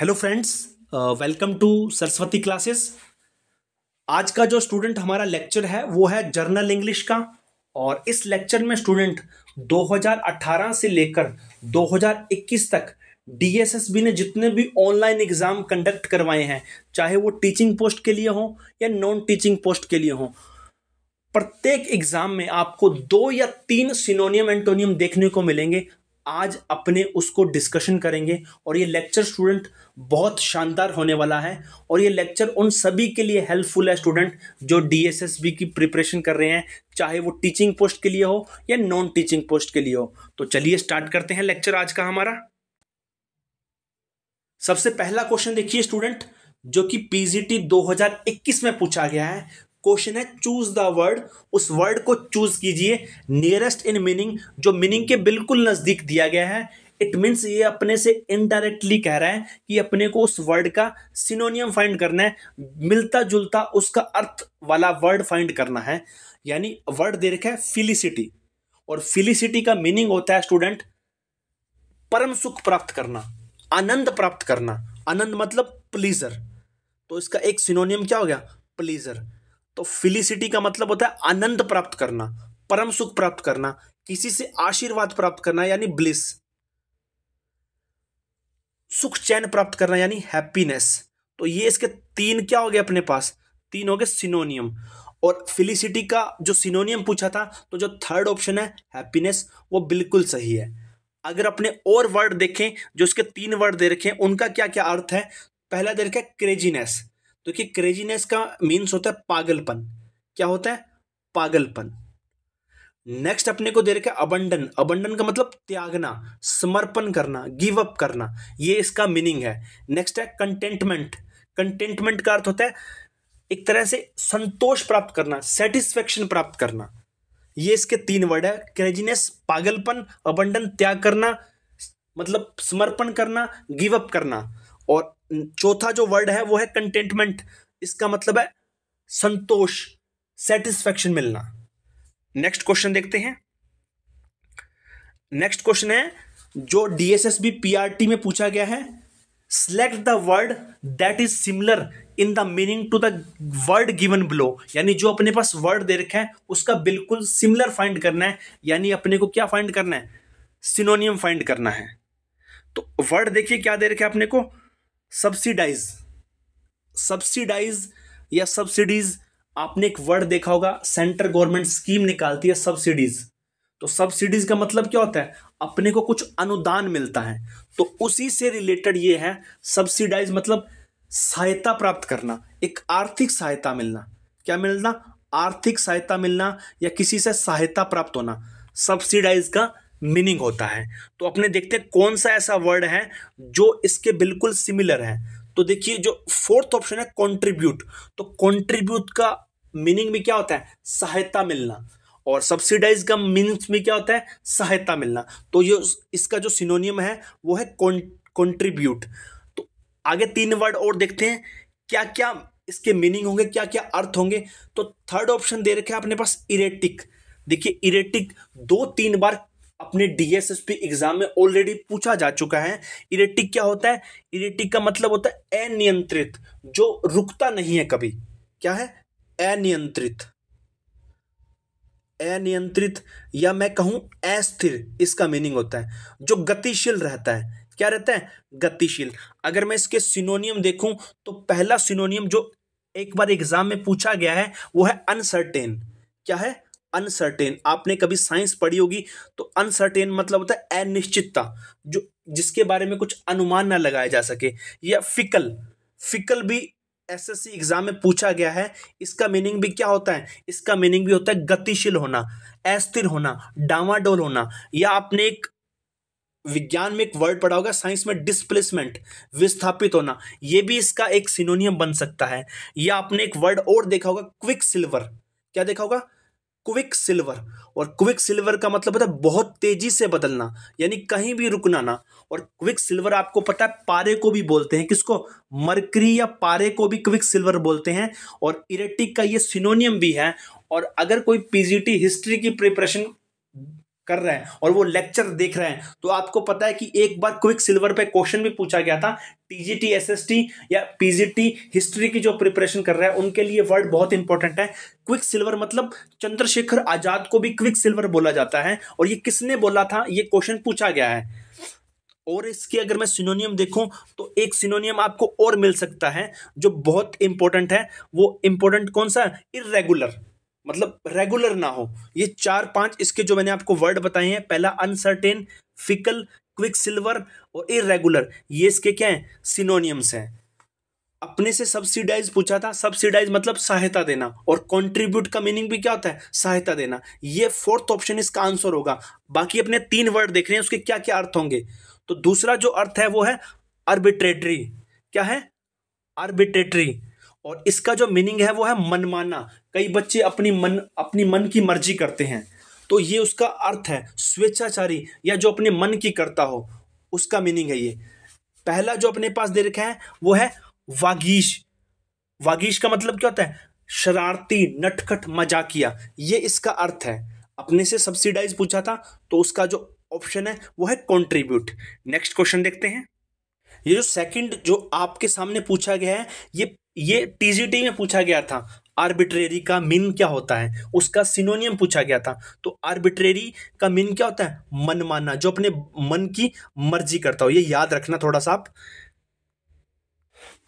hello friends welcome to Saraswati classes आज का जो स्टूडेंट हमारा लेक्चर है वो है जर्नल इंग्लिश का और इस लेक्चर में स्टूडेंट 2018 से लेकर 2021 तक डीएसएसबी ने जितने भी ऑनलाइन एग्ज़ाम कंडक्ट करवाए हैं चाहे वो टीचिंग पोस्ट के लिए हो या नॉन टीचिंग पोस्ट के लिए हो प्रत्येक एग्ज़ाम में आपको दो या तीन सिनोनियम एंटोनियम देखने को मिलेंगे आज अपने उसको डिस्कशन करेंगे और ये लेक्चर स्टूडेंट बहुत शानदार होने वाला है और ये लेक्चर उन सभी के लिए हेल्पफुल है स्टूडेंट जो डीएसएसबी की प्रिपरेशन कर रहे हैं चाहे वो टीचिंग पोस्ट के लिए हो या नॉन टीचिंग पोस्ट के लिए हो तो चलिए स्टार्ट करते हैं लेक्चर आज का हमारा सबसे पहला क्वेश्चन देखिए स्टूडेंट जो कि पीजीटी 2021 में पूछा गया है क्वेश्चन है चूज द वर्ड उस वर्ड को चूज कीजिए नियरेस्ट इन मीनिंग जो मीनिंग के बिल्कुल नजदीक दिया गया है इट मीन्स ये अपने से इनडायरेक्टली कह रहा है कि अपने को उस वर्ड का सिनोनियम फाइंड करना है मिलता जुलता उसका अर्थ वाला वर्ड फाइंड करना है यानी वर्ड दे रखा है फिलिसिटी और फिलिसिटी का मीनिंग होता है स्टूडेंट परम सुख प्राप्त करना आनंद प्राप्त करना आनंद मतलब प्लीजर तो इसका एक सिनोनियम क्या हो गया प्लीजर तो फिलिसिटी का मतलब होता है आनंद प्राप्त करना परम सुख प्राप्त करना किसी से आशीर्वाद प्राप्त करना यानी ब्लिस सुख चैन प्राप्त करना यानी हैप्पीनेस तो ये इसके तीन क्या हो गए अपने पास तीन हो गए सिनोनियम और फिलिसिटी का जो सिनोनियम पूछा था तो जो थर्ड ऑप्शन है हैप्पीनेस वो बिल्कुल सही है अगर अपने और वर्ड देखें जो इसके तीन वर्ड दे रखे हैं उनका क्या क्या अर्थ है पहला दे रखा है क्रेजीनेस तो क्रेजीनेस का मीन्स होता है पागलपन क्या होता है पागलपन नेक्स्ट अपने को दे रखा है अबंडन अबंडन का मतलब त्यागना समर्पण करना गिव अप करना ये इसका मीनिंग है नेक्स्ट है कंटेंटमेंट कंटेंटमेंट का अर्थ होता है एक तरह से संतोष प्राप्त करना सेटिस्फेक्शन प्राप्त करना ये इसके तीन वर्ड है क्रेजीनेस पागलपन अबंडन त्याग करना मतलब समर्पण करना गिव अप करना और चौथा जो वर्ड है वो है कंटेंटमेंट इसका मतलब है संतोष सेटिस्फेक्शन मिलना नेक्स्ट क्वेश्चन देखते हैं नेक्स्ट क्वेश्चन है जो डीएसएसबी पीआरटी में पूछा गया है select the word that is similar in the meaning to the word given below यानी जो अपने पास वर्ड दे रखा है उसका बिल्कुल सिमिलर फाइंड करना है यानी अपने को क्या फाइंड करना है सिनोनियम फाइंड करना है तो वर्ड देखिए क्या दे रखा है अपने को सब्सिडाइज सब्सिडाइज या सब्सिडीज आपने एक वर्ड देखा होगा सेंट्रल गवर्नमेंट स्कीम निकालती है सब्सिडीज तो सब्सिडीज का मतलब क्या होता है अपने को कुछ अनुदान मिलता है तो उसी से रिलेटेड ये है सब्सिडाइज मतलब सहायता प्राप्त करना एक आर्थिक सहायता मिलना क्या मिलना आर्थिक सहायता मिलना या किसी से सहायता प्राप्त होना सब्सिडाइज का मीनिंग होता है तो अपने देखते हैं कौन सा ऐसा वर्ड है जो इसके बिल्कुल सिमिलर है तो देखिए जो फोर्थ ऑप्शन है कॉन्ट्रीब्यूट तो कॉन्ट्रीब्यूट का मीनिंग भी क्या होता है सहायता मिलना और सब्सिडाइज का मीनिंग्स में क्या होता है सहायता मिलना तो ये इसका जो सिनोनियम है वो है कॉन्ट्रीब्यूट तो आगे तीन वर्ड और देखते हैं क्या क्या इसके मीनिंग होंगे क्या क्या अर्थ होंगे तो थर्ड ऑप्शन दे रखे हैं अपने पास इरेटिक देखिए इरेटिक दो तीन बार अपने डीएसएसपी एग्जाम में ऑलरेडी पूछा जा चुका है इरेटिक क्या होता है इरेटिक का मतलब होता है अनियंत्रित जो रुकता नहीं है कभी क्या है अनियंत्रित अनियंत्रित या मैं कहूं अस्थिर इसका मीनिंग होता है जो गतिशील रहता है क्या रहता है गतिशील अगर मैं इसके सिनोनियम देखूं तो पहला सिनोनियम जो एक बार एग्जाम में पूछा गया है वो है अनसर्टेन क्या है अनसर्टेन आपने कभी साइंस पढ़ी होगी तो अनसर्टेन मतलब होता है अनिश्चितता जो जिसके बारे में कुछ अनुमान ना लगाया जा सके या फिकल फिकल भी एसएससी एग्जाम में पूछा गया है इसका मीनिंग भी क्या होता है इसका मीनिंग भी होता है गतिशील होना अस्थिर होना डावाडोल होना या आपने एक विज्ञान में एक वर्ड पढ़ा होगा साइंस में डिस्प्लेसमेंट विस्थापित होना यह भी इसका एक सिनोनियम बन सकता है या आपने एक वर्ड और देखा होगा क्विक सिल्वर क्या देखा होगा क्विक सिल्वर और क्विक सिल्वर का मतलब होता है बहुत तेजी से बदलना यानी कहीं भी रुकना ना और क्विक सिल्वर आपको पता है पारे को भी बोलते हैं किसको मरकरी या पारे को भी क्विक सिल्वर बोलते हैं और इरेटिक का ये सिनोनियम भी है और अगर कोई पीजीटी हिस्ट्री की प्रिपरेशन कर रहे हैं और वो लेक्चर देख रहे हैं तो आपको पता है कि एक बार क्विक सिल्वर पे क्वेश्चन भी पूछा गया था टीजीटी एसएसटी या पीजीटी हिस्ट्री की जो प्रिपरेशन कर रहे हैं उनके लिए वर्ड बहुत इंपॉर्टेंट है क्विक सिल्वर मतलब चंद्रशेखर आजाद को भी क्विक सिल्वर बोला जाता है और ये किसने बोला था ये क्वेश्चन पूछा गया है और इसके अगर मैं सिनोनियम देखूं तो एक सिनोनियम आपको और मिल सकता है जो बहुत इंपॉर्टेंट है वो इंपॉर्टेंट कौन सा इरेगुलर मतलब रेगुलर ना हो ये चार पांच इसके जो मैंने आपको वर्ड बताए हैं पहला अनसर्टेन फिकल क्विक सिल्वर और इरेगुलर ये इसके क्या हैं सिनोनियम्स हैं अपने से सब्सिडाइज पूछा था सब्सिडाइज मतलब सहायता देना और कंट्रीब्यूट का मीनिंग भी क्या होता है सहायता देना ये फोर्थ ऑप्शन इसका आंसर होगा बाकी अपने तीन वर्ड देख रहे हैं उसके क्या क्या अर्थ होंगे तो दूसरा जो अर्थ है वो है आर्बिट्रेटरी क्या है आर्बिट्रेटरी और इसका जो मीनिंग है वो है मनमाना कई बच्चे अपनी मन अपनी मन की मर्जी करते हैं तो ये उसका अर्थ है स्वेच्छाचारी या जो अपने मन की करता हो उसका मीनिंग है ये पहला जो अपने पास दे रखा है वो है वागीश वागीश का मतलब क्या होता है शरारती नटखट मजाकिया ये इसका अर्थ है अपने से सब्सिडाइज पूछा था तो उसका जो ऑप्शन है वो है कॉन्ट्रीब्यूट नेक्स्ट क्वेश्चन देखते हैं ये जो सेकंड जो आपके सामने पूछा गया है ये ये टीजीटी में पूछा गया था आर्बिट्रेरी का मीन क्या होता है उसका सिनोनियम पूछा गया था तो आर्बिट्रेरी का मीन क्या होता है मनमाना जो अपने मन की मर्जी करता हो ये याद रखना थोड़ा सा आप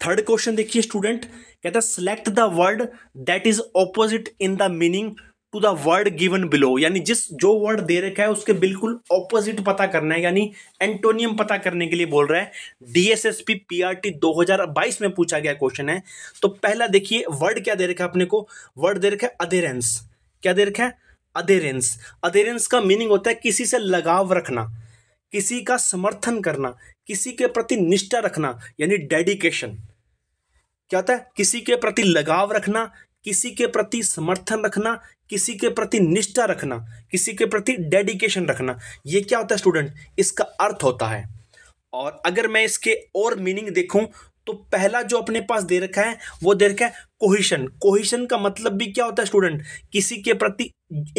थर्ड क्वेश्चन देखिए स्टूडेंट कहता है select the word that is opposite in the meaning to the word given below यानी जिस जो वर्ड दे रखा है उसके बिल्कुल ऑपोजिट पता करना है यानी एंटोनियम पता करने के लिए बोल रहा है डीएसएसपी पीआरटी 2022 में पूछा गया क्वेश्चन है तो पहला देखिए वर्ड क्या दे रखा है अपने को वर्ड दे रखा है अधेरेंस क्या दे रखा है अधेरेंस अधेरेंस का मीनिंग होता है किसी से लगाव रखना किसी का समर्थन करना किसी के प्रति निष्ठा रखना यानी डेडिकेशन क्या होता है किसी के प्रति लगाव रखना किसी के प्रति समर्थन रखना किसी के प्रति निष्ठा रखना किसी के प्रति डेडिकेशन रखना ये क्या होता है स्टूडेंट इसका अर्थ होता है और अगर मैं इसके और मीनिंग देखूं तो पहला जो अपने पास दे रखा है वो दे रखा है कोहिशन कोहिशन का मतलब भी क्या होता है स्टूडेंट किसी के प्रति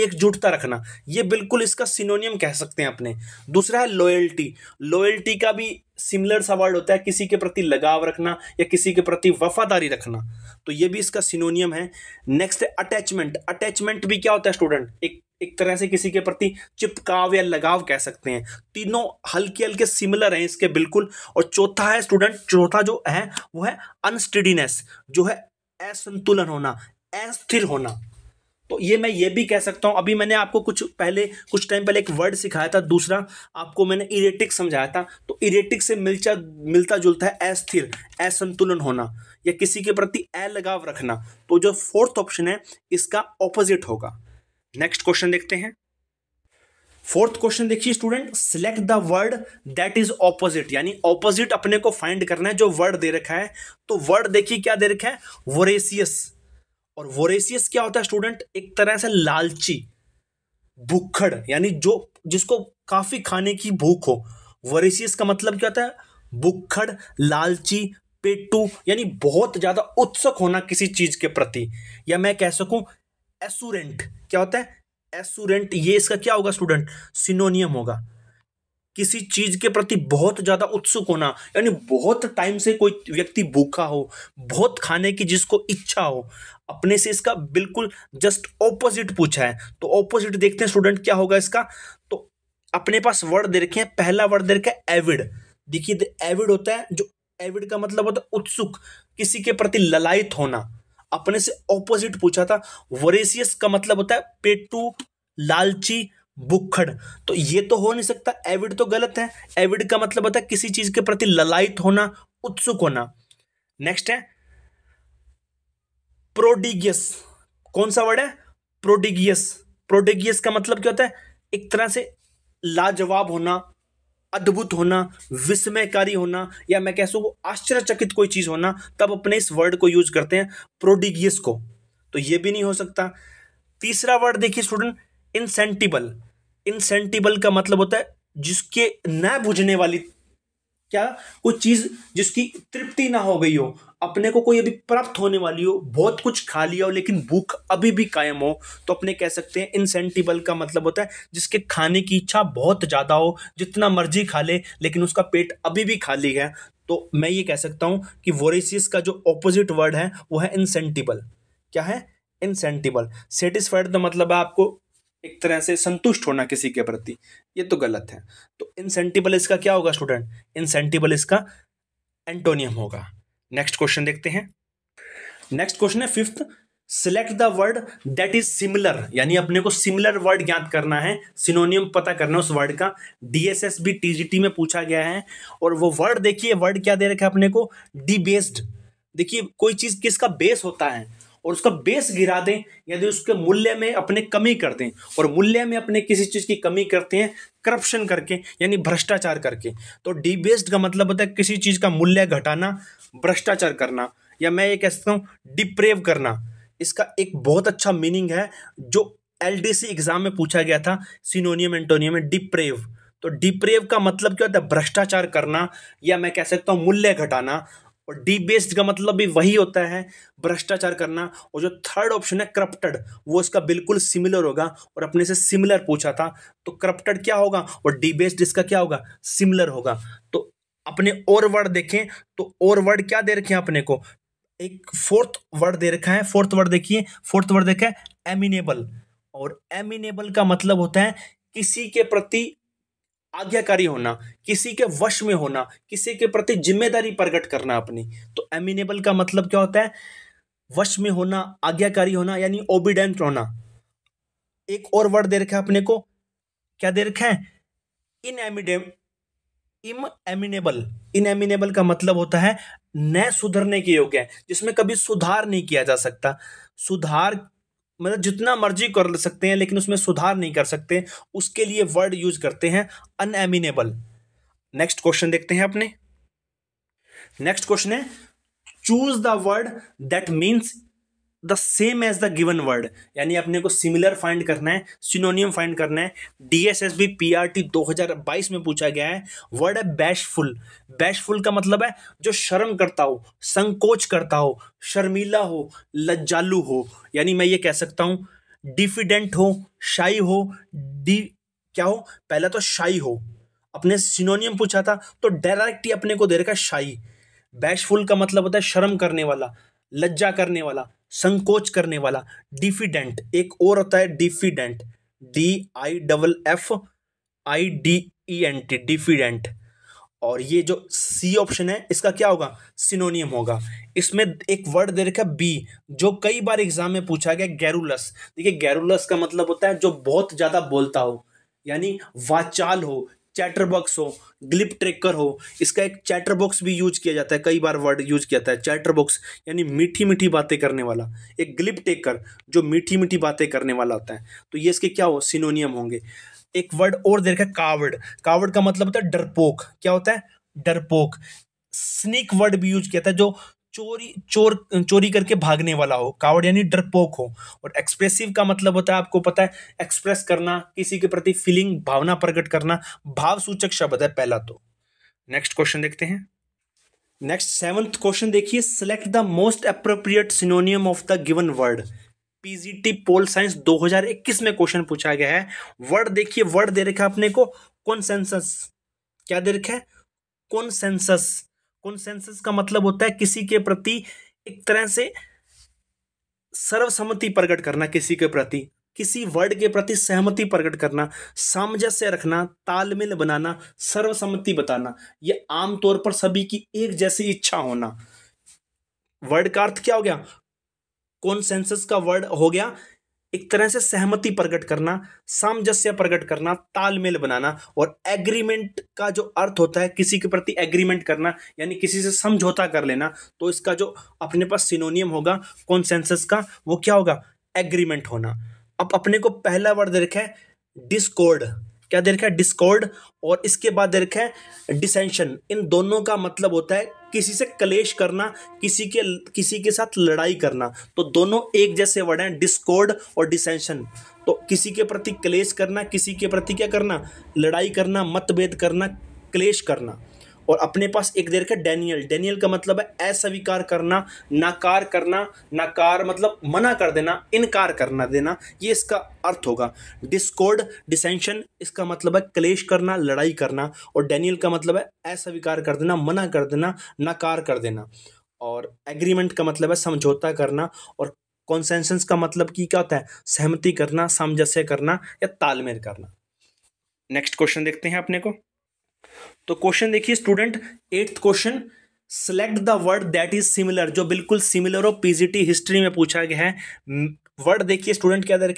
एकजुटता रखना ये बिल्कुल इसका सिनोनियम कह सकते हैं अपने दूसरा है लॉयल्टी लॉयल्टी का भी सिमिलर सवाल होता है किसी के प्रति लगाव रखना या किसी के प्रति वफादारी रखना तो ये भी इसका सिनोनियम है नेक्स्ट है अटैचमेंट अटैचमेंट भी क्या होता है स्टूडेंट एक एक तरह से किसी के प्रति चिपकाव या लगाव कह सकते हैं तीनों हल्के हल्के सिमिलर हैं इसके बिल्कुल और चौथा है स्टूडेंट चौथा जो है वो है अनस्टडीनेस जो है असंतुलन होना अस्थिर होना तो ये मैं ये भी कह सकता हूँ अभी मैंने आपको कुछ पहले कुछ टाइम पहले एक वर्ड सिखाया था दूसरा आपको मैंने इरेटिक समझाया था तो इरेटिक से मिलचा मिलता जुलता है अस्थिर असंतुलन होना या किसी के प्रति अलगाव रखना तो जो फोर्थ ऑप्शन है इसका ऑपोजिट होगा नेक्स्ट क्वेश्चन देखते हैं फोर्थ क्वेश्चन देखिए student select the word that is opposite यानी ऑपोजिट अपने को फाइंड करना है जो वर्ड दे रखा है तो वर्ड देखिए क्या दे रखा है वोरेसियस और वोरेसियस क्या होता है स्टूडेंट एक तरह से लालची भूखड़ यानी जो जिसको काफी खाने की भूख हो वोरेसियस का मतलब क्या होता है भूखड़ लालची पेटू यानी बहुत ज्यादा उत्सुक होना किसी चीज के प्रति या मैं कह सकूं एसुरेंट क्या होता है एसुरेंट ये इसका क्या होगा स्टूडेंट सिनोनियम होगा किसी चीज के प्रति बहुत ज्यादा उत्सुक होना यानी बहुत टाइम से कोई व्यक्ति भूखा हो बहुत खाने की जिसको इच्छा हो अपने से इसका बिल्कुल जस्ट ऑपोजिट पूछा है तो ऑपोजिट देखते हैं स्टूडेंट क्या होगा इसका तो अपने पास वर्ड दे रखे हैं पहला वर्ड दे रखे एविड देखिए एविड होता है जो एविड का मतलब होता है उत्सुक किसी के प्रति ललायत होना अपने से ऑपोजिट पूछा था वरेसियस का मतलब होता है पेटू लालची बुखड़ तो ये तो हो नहीं सकता एविड तो गलत है एविड का मतलब होता है किसी चीज के प्रति ललायत होना उत्सुक होना नेक्स्ट है प्रोडिगियस कौन सा वर्ड है प्रोडिगियस प्रोडिगियस का मतलब क्या होता है एक तरह से लाजवाब होना अद्भुत होना विस्मयकारी होना या मैं कह सकूँ आश्चर्यचकित कोई चीज़ होना तब अपने इस वर्ड को यूज करते हैं प्रोडिगियस को तो ये भी नहीं हो सकता तीसरा वर्ड देखिए स्टूडेंट इंसेंटिबल इंसेंटिबल का मतलब होता है जिसके न बुझने वाली क्या कुछ चीज़ जिसकी तृप्ति ना हो गई हो अपने को कोई अभी प्राप्त होने वाली हो बहुत कुछ खा लिया हो लेकिन भूख अभी भी कायम हो तो अपने कह सकते हैं इंसेंटिबल का मतलब होता है जिसके खाने की इच्छा बहुत ज़्यादा हो जितना मर्जी खा ले लेकिन उसका पेट अभी भी खाली है तो मैं ये कह सकता हूँ कि वोरेसियस का जो ऑपोजिट वर्ड है वो है इंसेंटिबल क्या है इंसेंटिबल सेटिस्फाइड द मतलब है आपको एक तरह से संतुष्ट होना किसी के प्रति ये तो गलत है तो इंसेंटिबल इसका क्या होगा स्टूडेंट इंसेंटिबल इसका एंटोनियम होगा नेक्स्ट क्वेश्चन देखते हैं नेक्स्ट क्वेश्चन है fifth select the word that is similar यानी अपने को सिमिलर वर्ड ज्ञात करना है सिनोनियम पता करना है उस वर्ड का डीएसएस भी टीजीटी में पूछा गया है और वो वर्ड देखिए वर्ड क्या दे रखा है अपने को डी बेस्ड देखिए कोई चीज किसका बेस होता है और उसका बेस गिरा दें यदि उसके मूल्य में अपने कमी कर दें और मूल्य में अपने किसी चीज़ की कमी करते हैं करप्शन करके यानी भ्रष्टाचार करके तो डी बेस्ड का मतलब होता है किसी चीज़ का मूल्य घटाना भ्रष्टाचार करना या मैं ये कह सकता हूँ डिप्रेव करना इसका एक बहुत अच्छा मीनिंग है जो एल एग्जाम में पूछा गया था सिनोनियम एंटोनियम में डिप्रेव तो डिप्रेव का मतलब क्या होता है भ्रष्टाचार करना या मैं कह सकता हूँ मूल्य घटाना और डिबेस्ड का मतलब भी वही होता है भ्रष्टाचार करना और जो थर्ड ऑप्शन है करप्टेड वो इसका बिल्कुल सिमिलर होगा और अपने से सिमिलर पूछा था तो करप्टेड क्या होगा और डिबेस्ड इसका क्या होगा सिमिलर होगा तो अपने और वर्ड देखें तो और वर्ड क्या दे रखे हैं अपने को एक फोर्थ वर्ड दे रखा है फोर्थ वर्ड देखिए फोर्थ वर्ड देखा है एमिनेबल और एमिनेबल का मतलब होता है किसी के प्रति आज्ञाकारी होना किसी के वश में होना किसी के प्रति जिम्मेदारी प्रकट करना अपनी तो एमिनेबल का मतलब क्या होता है वश में होना आज्ञाकारी होना यानी ओबिडेंट होना एक और वर्ड दे रखा है अपने को क्या दे रखा है इन इम एमिनेबल इन एमिनेबल का मतलब होता है न सुधरने के योग्य है जिसमें कभी सुधार नहीं किया जा सकता सुधार मतलब जितना मर्जी कर सकते हैं लेकिन उसमें सुधार नहीं कर सकते उसके लिए वर्ड यूज करते हैं अनएमिनेबल नेक्स्ट क्वेश्चन देखते हैं अपने नेक्स्ट क्वेश्चन है choose the word that means the same as the given word यानी अपने को सिमिलर फाइंड करना है सिनोनियम फाइंड करना है D S S B P R T दो हज़ार बाईस में पूछा गया है वर्ड है बैशफुल बैशफुल का मतलब है जो शर्म करता हो संकोच करता हो शर्मीला हो लज्जालू हो यानी मैं ये कह सकता हूँ डिफिडेंट हो शाई हो डी क्या हो पहला तो शाई हो अपने सिनोनियम पूछा था तो डायरेक्ट ही अपने को दे रखा शाई बैशफुल का मतलब होता है शर्म करने वाला लज्जा करने वाला संकोच करने वाला डिफिडेंट एक और होता है diffident D I double F I D E N T diffident और ये जो सी ऑप्शन है इसका क्या होगा सिनोनियम होगा इसमें एक वर्ड दे रखा बी जो कई बार एग्जाम में पूछा गया गैरुलस देखिए गैरुलस का मतलब होता है जो बहुत ज़्यादा बोलता हो यानी वाचाल हो चैटर बॉक्स हो ग्लिप ट्रेकर हो इसका एक चैटर बॉक्स भी यूज किया जाता है कई बार वर्ड यूज किया जाता है चैटर बॉक्स यानी मीठी मीठी बातें करने वाला एक ग्लिप टेकर जो मीठी मीठी बातें करने वाला होता है तो ये इसके क्या हो सिनोनियम होंगे एक वर्ड और देखा कावड़ कावड़ का मतलब होता है डरपोक क्या होता है डरपोक स्नीक वर्ड भी यूज किया था जो चोरी चोर चोरी करके भागने वाला हो कावड़ यानी डरपोक हो और एक्सप्रेसिव का मतलब होता है आपको पता है एक्सप्रेस करना किसी के प्रति फीलिंग भावना प्रकट करना भाव सूचक शब्द है पहला तो नेक्स्ट क्वेश्चन देखते हैं नेक्स्ट सेवंथ क्वेश्चन देखिए select the most appropriate synonym of the given word PGT pol science 2021 में क्वेश्चन पूछा गया है वर्ड देखिए वर्ड दे रखा है अपने को कॉन्सेंसस क्या दे रखा है कॉन्सेंसस कॉन्सेंसस का मतलब होता है किसी के प्रति एक तरह से सर्वसम्मति प्रकट करना किसी के प्रति किसी वर्ड के प्रति सहमति प्रकट करना सामंजस्य रखना तालमेल बनाना सर्वसम्मति बताना यह आमतौर पर सभी की एक जैसी इच्छा होना वर्ड का अर्थ क्या हो गया कॉन्सेंसस का वर्ड हो गया एक तरह से सहमति प्रकट करना सामंजस्य प्रकट करना तालमेल बनाना और एग्रीमेंट का जो अर्थ होता है किसी के प्रति एग्रीमेंट करना यानी किसी से समझौता कर लेना तो इसका जो अपने पास सिनोनियम होगा कॉन्सेंसस का वो क्या होगा एग्रीमेंट होना अब अपने को पहला वर्ड दे है डिस्कोर्ड क्या दे रखा है डिस्कॉर्ड और इसके बाद दे रखा है डिसेंशन इन दोनों का मतलब होता है किसी से कलेश करना किसी के किसी के साथ लड़ाई करना तो दोनों एक जैसे वर्ड हैं डिस्कॉर्ड और डिसेंशन तो किसी के प्रति क्लेश करना किसी के प्रति क्या करना लड़ाई करना मतभेद करना क्लेश करना और अपने पास एक देर का डैनियल डैनियल का मतलब है अस्वीकार करना नकार करना नकार मतलब मना कर देना इनकार करना देना ये इसका अर्थ होगा डिस्कोर्ड डिसेंशन इसका मतलब है क्लेश करना लड़ाई करना और डैनियल का मतलब है अस्वीकार कर देना मना कर देना नकार कर देना और एग्रीमेंट का मतलब है समझौता करना और कॉन्सेंसेंस का मतलब की क्या होता है सहमति करना सामंजस्य करना या तालमेल करना नेक्स्ट क्वेश्चन देखते हैं अपने को तो क्वेश्चन देखिए student eighth question select the word that is similar जो बिल्कुल सिमिलर हो पीजीटी हिस्ट्री में पूछा गया है वर्ड देखिए स्टूडेंट क्या दर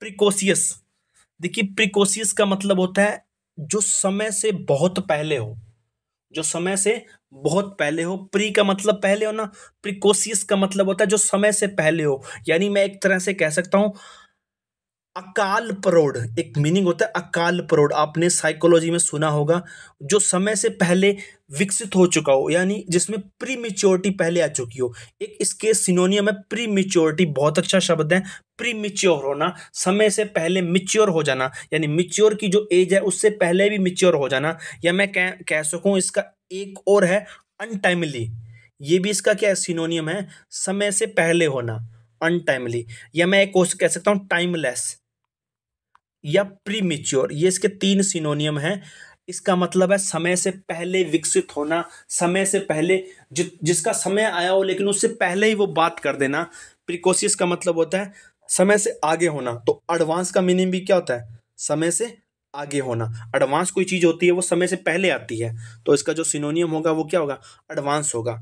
प्रिकोसियस देखिए प्रिकोसियस का मतलब होता है जो समय से बहुत पहले हो जो समय से बहुत पहले हो प्री का मतलब पहले हो ना प्रिकोसियस का मतलब होता है जो समय से पहले हो यानी मैं एक तरह से कह सकता हूं अकाल परोड़ एक मीनिंग होता है अकाल परोड़ आपने साइकोलॉजी में सुना होगा जो समय से पहले विकसित हो चुका हो यानी जिसमें प्री मिच्योरिटी पहले आ चुकी हो एक इसके सिनोनियम है प्री मिच्योरिटी बहुत अच्छा शब्द है प्री मिच्योर होना समय से पहले मिच्योर हो जाना यानी मिच्योर की जो एज है उससे पहले भी मिच्योर हो जाना या मैं कह कह सकूँ इसका एक और है अनटाइमली ये भी इसका क्या सिनोनियम है समय से पहले होना अनटाइमली या मैं एक कोर्स कह सकता हूँ टाइमलेस या प्रीमिच्योर ये इसके तीन सिनोनियम हैं इसका मतलब है समय से पहले विकसित होना समय से पहले जि, जिसका समय आया हो लेकिन उससे पहले ही वो बात कर देना प्रिकोशियस का मतलब होता है समय से आगे होना तो एडवांस का मीनिंग भी क्या होता है समय से आगे होना एडवांस कोई चीज़ होती है वो समय से पहले आती है तो इसका जो सिनोनियम होगा वो क्या होगा एडवांस होगा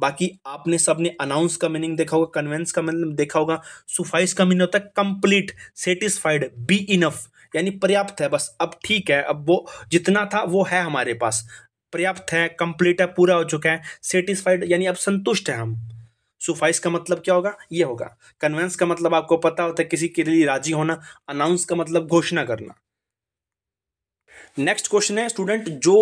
बाकी आपने सबने अनाउंस का मीनिंग देखा होगा कन्वेंस का मीनिंग मतलब देखा होगा सुफाइस का मीनिंग होता है कंप्लीट सेटिस्फाइड बी इनफ यानी पर्याप्त है बस अब ठीक है अब वो जितना था वो है हमारे पास पर्याप्त है कंप्लीट है पूरा हो चुका है सेटिस्फाइड यानी अब संतुष्ट है हम सुफाइस का मतलब क्या होगा ये होगा कन्वेंस का मतलब आपको पता होता है किसी के लिए राजी होना अनाउंस का मतलब घोषणा करना नेक्स्ट क्वेश्चन है स्टूडेंट जो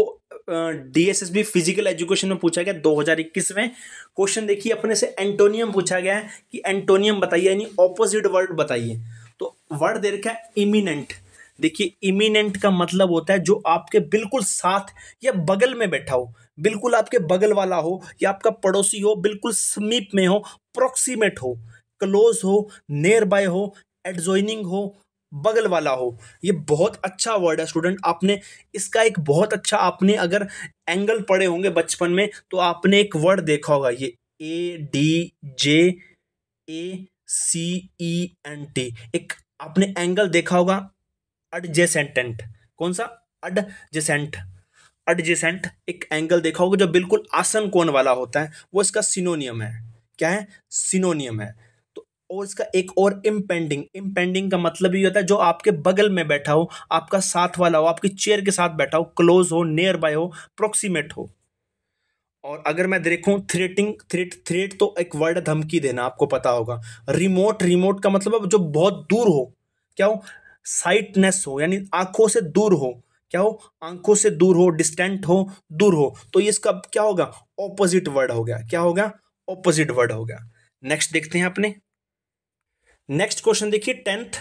डीएसएसबी फिजिकल एजुकेशन में पूछा गया 2021 में क्वेश्चन देखिए अपने से एंटोनियम पूछा गया है कि एंटोनियम बताइए यानी ऑपोजिट वर्ड बताइए तो वर्ड दे रखा है इमिनेंट देखिए इमिनेंट का मतलब होता है जो आपके बिल्कुल साथ या बगल में बैठा हो बिल्कुल आपके बगल वाला हो या आपका पड़ोसी हो बिल्कुल समीप में हो प्रोक्सीमेट हो क्लोज हो नियर बाय हो एडजोइनिंग हो बगल वाला हो ये बहुत अच्छा वर्ड है स्टूडेंट आपने इसका एक बहुत अच्छा आपने अगर एंगल पढ़े होंगे बचपन में तो आपने एक वर्ड देखा होगा ये A D J A C E N T एक आपने एंगल देखा होगा अडजेसेंटेंट कौन सा अडजेसेंट अडजेसेंट एक एंगल देखा होगा जो बिल्कुल आसन कोण वाला होता है वो इसका सिनोनियम है क्या है सिनोनियम है और इसका एक और इम्पेंडिंग इम्पेंडिंग का मतलब ये होता है जो आपके बगल में बैठा हो आपका साथ वाला हो आपकी चेयर के साथ बैठा हो क्लोज हो नियर बाय हो प्रोक्सीमेट हो और अगर मैं देखूँ थ्रेटिंग थ्रेट थ्रेट तो एक वर्ड धमकी देना आपको पता होगा रिमोट रिमोट का मतलब जो बहुत दूर हो क्या हो साइटनेस हो यानी आंखों से दूर हो क्या हो आंखों से दूर हो डिस्टेंट हो दूर हो तो ये इसका क्या होगा ऑपोजिट वर्ड हो गया क्या होगा ऑपोजिट वर्ड हो गया नेक्स्ट देखते हैं अपने नेक्स्ट क्वेश्चन देखिए tenth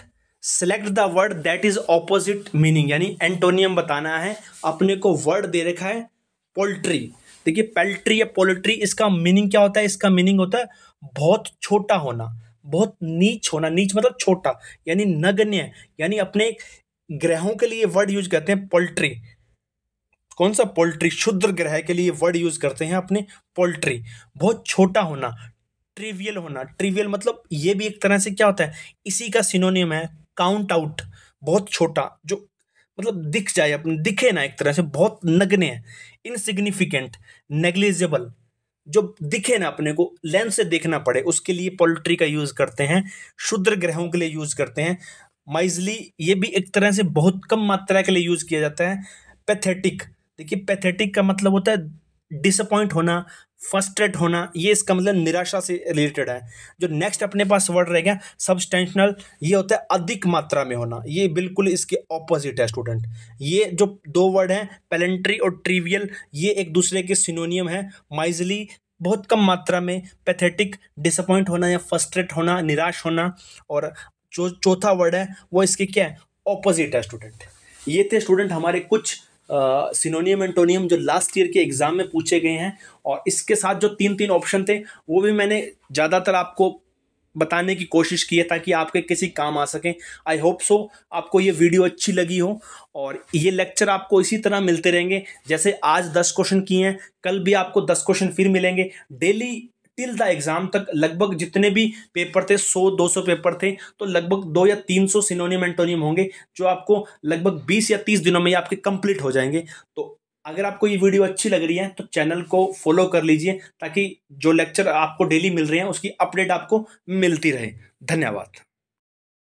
select the word that is opposite meaning यानी एंटोनियम बताना है अपने को वर्ड दे रखा है पोल्ट्री देखिए पेल्ट्री या पोल्ट्री इसका मीनिंग क्या होता है इसका मीनिंग होता है बहुत छोटा होना बहुत नीच होना नीच मतलब छोटा यानी नगण्य यानी अपने ग्रहों के लिए वर्ड यूज करते हैं पोल्ट्री कौन सा पोल्ट्री शुद्र ग्रह के लिए वर्ड यूज करते हैं अपने पोल्ट्री बहुत छोटा होना ट्रिवियल होना ट्रिवियल मतलब ये भी एक तरह से क्या होता है इसी का सिनोनियम है काउंट आउट बहुत छोटा जो मतलब दिख जाए अपने दिखे ना एक तरह से बहुत नगने हैं इनसिग्निफिकेंट नेग्लिजेबल जो दिखे ना अपने को लेंस से देखना पड़े उसके लिए पोल्ट्री का यूज़ करते हैं शुद्र ग्रहों के लिए यूज़ करते हैं माइजली ये भी एक तरह से बहुत कम मात्रा के लिए यूज़ किया जाता है पैथेटिक देखिए पैथेटिक का मतलब होता है डिसअपॉइंट होना फर्स्ट्रेट होना ये इसका मतलब निराशा से रिलेटेड है जो नेक्स्ट अपने पास वर्ड रहेगा सबस्टेंशनल ये होता है अधिक मात्रा में होना ये बिल्कुल इसके ऑपोजिट है स्टूडेंट ये जो दो वर्ड हैं पेलेंट्री और ट्रिवियल ये एक दूसरे के सिनोनियम है माइजली बहुत कम मात्रा में पैथेटिक डिसअपॉइंट होना या फर्स्ट्रेट होना निराश होना और जो चौथा वर्ड है वो इसके क्या है ऑपोजिट है स्टूडेंट ये थे स्टूडेंट हमारे कुछ सिनोनियम एंटोनियम जो लास्ट ईयर के एग्ज़ाम में पूछे गए हैं और इसके साथ जो तीन तीन ऑप्शन थे वो भी मैंने ज़्यादातर आपको बताने की कोशिश की है ताकि आपके किसी काम आ सकें आई होप सो आपको ये वीडियो अच्छी लगी हो और ये लेक्चर आपको इसी तरह मिलते रहेंगे जैसे आज दस क्वेश्चन किए हैं कल भी आपको दस क्वेश्चन फिर मिलेंगे डेली टिल द एग्जाम तक लगभग जितने भी पेपर थे 100 200 पेपर थे तो लगभग दो या 300 सिनोनियम एंटोनियम होंगे जो आपको लगभग 20 या 30 दिनों में आपके कंप्लीट हो जाएंगे तो अगर आपको ये वीडियो अच्छी लग रही है तो चैनल को फॉलो कर लीजिए ताकि जो लेक्चर आपको डेली मिल रहे हैं उसकी अपडेट आपको मिलती रहे धन्यवाद